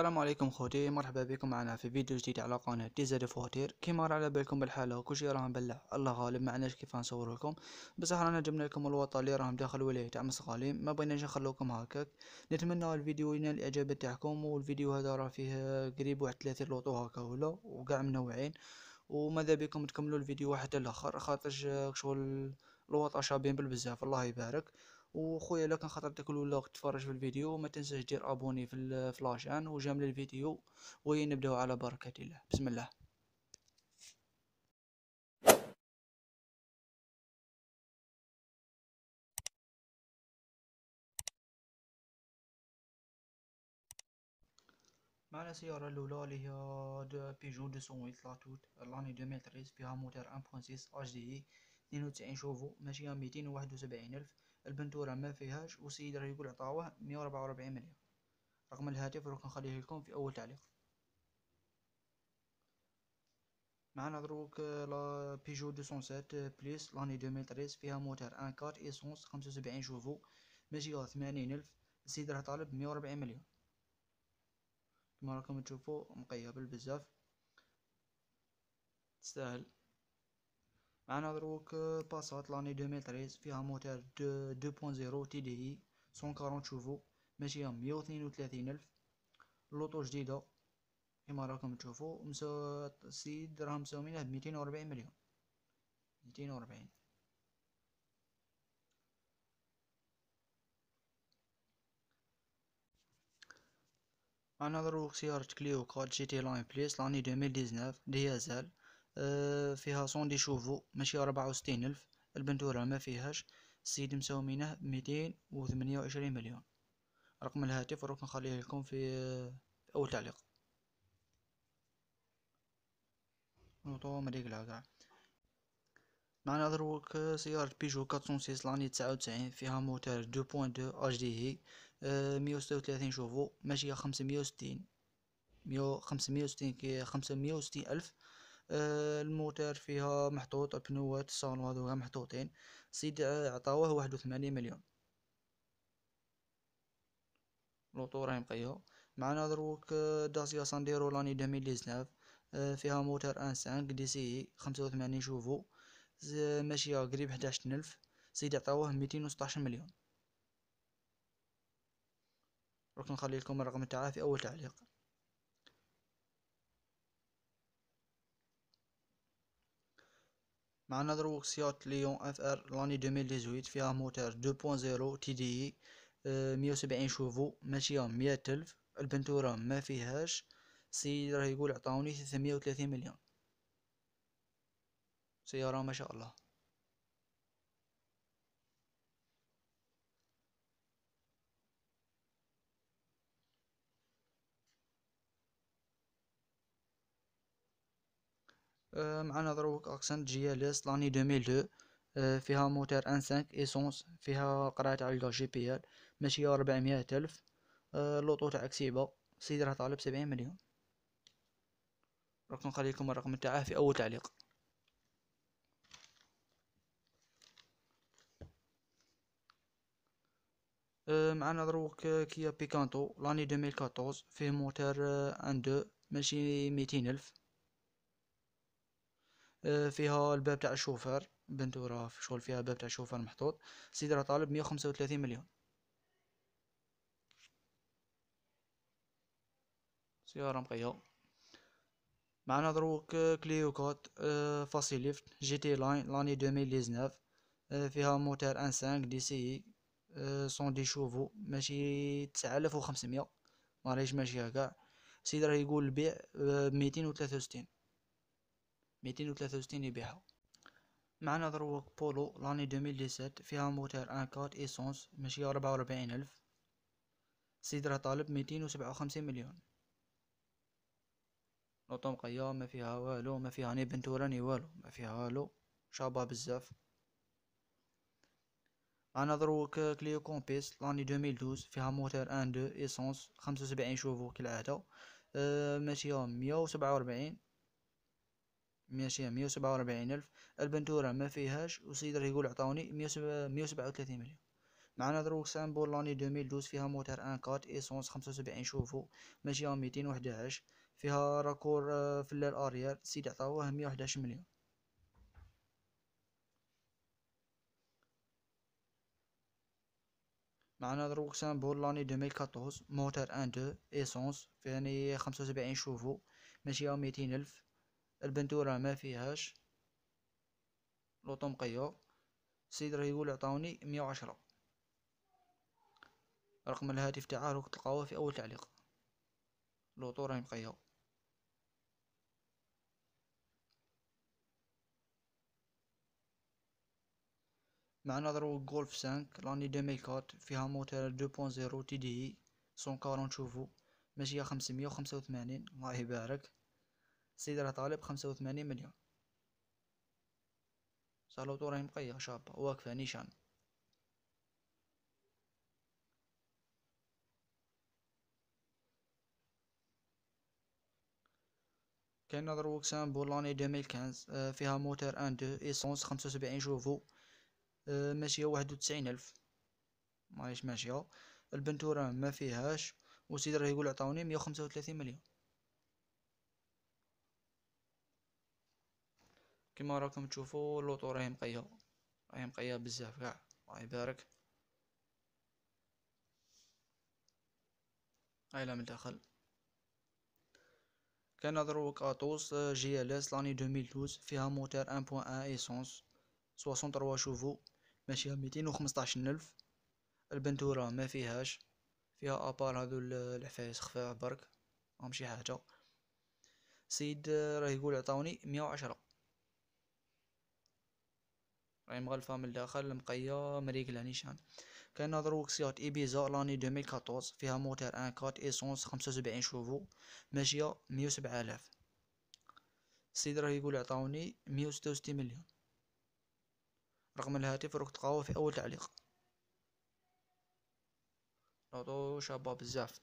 السلام عليكم خوتي مرحبا بكم معنا في فيديو جديد على قناة ديزل فوتير كيما راه على بالكم بالحالة كلشي راه مبلع الله غالب ما عندناش كيف نصور لكم بصح رانا جبنا لكم الوطا اللي راهم داخل ولاية تاع مسقاليم ما بغيناش نخلوكم هكاك نتمنى الفيديو ينال الاعجاب تاعكم والفيديو هذا راه فيه قريب واحد 30 لوطو هكا ولا وكاع منوعين وماذا بكم تكملوا الفيديو حتى الاخر خاطر شغل الوطا شابين بالبزاف الله يبارك وخويا الا كان خاطر تاكل ولا تفرج في الفيديو ما تنساش دير ابوني في الفلاشان وجامل الفيديو وهي نبداو على بركه الله بسم الله معنا سيارة الأولى اللي هي بيجو لاتوت لاني 2013 فيها موتور 1.6 اتش دي اي 92 شوفو ماشية ميتين وواحد وسبعين ألف البنتورة ما فيهاش وسيد راه يقول عطاوه مية وربعة وربعين مليار رقم الهاتف راه نخليه لكم في أول تعليق معنا دروك لا بيجو 207 بليس لاني 2013 فيها موتور ان كار ايسونس 75 شوفو ماشي ثمانين الف السيد راه طالب 140 مليون كما راكم تشوفو مقيبل بزاف تستاهل انا دروك باسات لاني 2013 فيها موتور 2.0 تي دي اي 140 شوفو ماشي 132 الف لوطو جديدة كما راكم تشوفوا مسو السيد راه مساومينها بميتين 240 مليون 240 انا دروك سيارة كليو كارد جي تي لاين بليس لاني 2019 ديازل آه، فيها صون دي شوفو ماشي ربعة وستين ألف البنتورة ما فيهاش السيد مساومينه ميتين وثمانية وعشرين مليون رقم الهاتف وراك نخليه لكم في آه، أول تعليق نوطو مريقلا قاع معنا دروك سيارة بيجو كاتسون سيس لاني تسعة وتسعين فيها موتار دو بوان دو اتش دي هي آه، مية وستة وثلاثين شوفو ماشي خمسمية وستين مية خمسمية وستين كي خمسمية وستين ألف الموتور فيها محطوط بنوات الصالون غير محطوطين سيد آه، عطاوه واحد وثمانين مليون لوطور راهي مقيه معنا دروك آه، داسيا سانديرو لاني دمي ديزناف آه، فيها موتور ان سانك دي سي خمسة وثمانين شوفو ماشية قريب حداشت ألف سيد عطاوه ميتين وستاشر مليون درك نخلي لكم الرقم تاعها في اول تعليق مع دروك سيات ليون اف ار لاني 2018 فيها موتور 2.0 تي دي اي 170 آه، شوفو ماشية مية الف البنتورة ما فيهاش السيد راه يقول عطاوني 330 مليون سيارة ما شاء الله Euh, معنا دروك اكسنت جي ال اس لاني 2002 آه، فيها موتور ان 5 ايسونس فيها قرعة على جي بي ال ماشي 400 الف آه، لوطو تاع كسيبة سيد راه طالب 70 مليون راكم نخلي لكم الرقم تاعه في اول تعليق آه، معنا دروك كيا بيكانتو لاني 2014 فيه موتور ان 2 ماشي 200 الف آه، فيها الباب تاع الشوفر بنتو راه شغل فيها باب تاع الشوفر محطوط سيدي راه طالب مية وخمسة وثلاثين مليون سيارة مقيه معنا دروك كليو كات آه، فاسي ليفت جي تي لاين لاني 2019 آه، فيها موتور ان 5 دي سي سون دي شوفو ماشي تسعالاف آلاف وخمسمية مريش ماشي هكا سيدي راه يقول البيع بميتين وثلاثة وستين ميتين وثلاثة وستين يبيعها معنا ضروك بولو لاني دوميل 2017 فيها موتور ان كات ايسونس ماشية ربعة وربعين ألف سيدرا طالب ميتين وسبعة وخمسين مليون لوطو مقيا ما فيها والو ما فيها ني بنتورا ني والو ما فيها والو شابة بزاف معنا ضروك كليو كومبيس لاني دوميل دوز فيها موتور ان دو ايسونس خمسة وسبعين شوفو كالعادة أه ماشية مية وسبعة وأربعين ماشي مية وسبعة وأربعين ألف البنتورة ما فيهاش وسيدر يقول عطاوني مية وسبعة وثلاثين مليون معنا دروك سامبول لاني دوميل دوز فيها موتور ان كات ايسونس خمسة وسبعين شوفو ماشي ميتين وحد فيها راكور آه، في اريال سيد عطاوه مية مليون معنا دروك سامبول لاني دوميل كاتوز موتور ان دو ايسونس يعني خمسة وسبعين شوفو ماشي ميتين الف البنتورة ما فيهاش لوطومقية السيد راه يقول عطاوني مية وعشرة رقم الهاتف تاعه راك تلقاوه في اول تعليق لوطو راهي مقية مع ضرو غولف 5 لاني 2004 فيها موتور 2.0 تي دي اي 140 شوفو ماشية 585 الله يبارك السيد راه طالب خمسة وثمانين مليون سالوتو راهي مقية شابة واقفة نيشان كاين نظر وكسامبو لاني 2015 آه، فيها موتور ان دو ايسونس خمسة وسبعين شوفو آه، ماشية واحد وتسعين ألف ماهيش ماشية البنتورة ما فيهاش وسيد راه يقول عطاوني مية وخمسة وثلاثين مليون كما راكم تشوفوا اللوطو راهي مقيه راهي مقيه بزاف كاع الله يبارك هايلا من الداخل كان دروك اتوس آه، جي ال اس لاني 2012 فيها موتور 1.1 ايسونس 63 شوفو ماشي 215000 الف البنتورة ما فيهاش فيها ابار هذو العفايس خفاف برك ماشي حاجه سيد آه، راه يقول عطاوني 110 راهي مغلفة من الداخل مقية مريقلة نيشان كاين نهضرو اي بيزا لاني 2014 فيها موتر ان كات ايسونس خمسة وسبعين شوفو ماشية مية وسبعة آلاف السيد راه يقول عطاوني مية وستة وستين مليون رقم الهاتف روك تلقاوه في أول تعليق نوضو شابة بزاف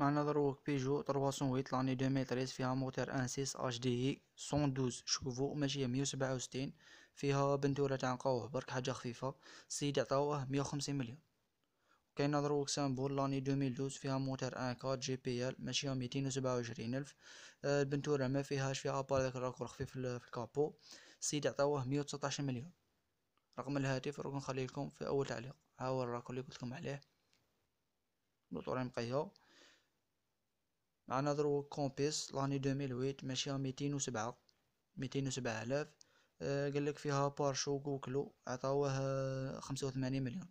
معنا دروك بيجو 308 لاني 2013 فيها موتور ان 6 اش دي اي 112 شوفو ماشي 167 فيها بنتوره تاع نقاوه برك حاجه خفيفه السيد عطاوه 150 مليون كاين دروك سامبول لاني 2012 فيها موتور ان 4 جي بي ال ماشي 227 الف آه، البنتوره ما فيهاش فيها بار داك الراكور خفيف في الكابو السيد عطاوه 119 مليون رقم الهاتف راكم نخلي لكم في اول تعليق ها هو الراكور اللي قلت لكم عليه موتورين بقيه معنا درو كومبيس لاني دوميل 2008 ماشيها ميتين وسبعة ميتين وسبعة آلاف قالك فيها بارشو كوكلو عطاوه euh, خمسة وثمانين مليون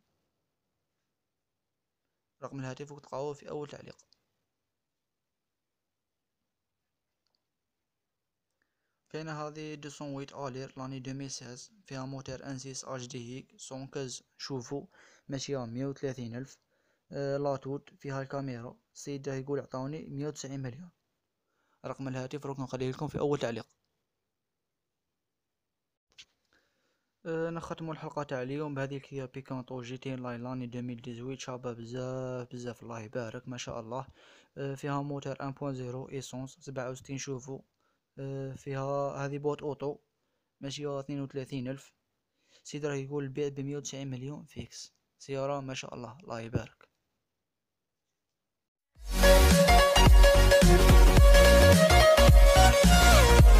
رقم الهاتف وتلقاوه في أول تعليق كاينة هادي دوسون ويت ألير لاني دوميساز فيها موتور انسيس اج دي هيك كاز شوفو ماشية مية وثلاثين ألف آه، لاتود فيها الكاميرا السيد ده يقول عطاوني مية وتسعين مليون رقم الهاتف رقم قليل لكم في اول تعليق أه نختمو الحلقة تاع اليوم بهذه الكيا بيكانتو جي تي لايلاني 2018 شابة بزاف بزاف الله يبارك ما شاء الله أه فيها بوان 1.0 ايسونس 67 شوفو أه فيها هذه بوت اوتو ماشية آه، 32 الف سيدرا راه يقول البيع بمية وتسعين مليون فيكس سيارة ما شاء الله الله يبارك Yeah.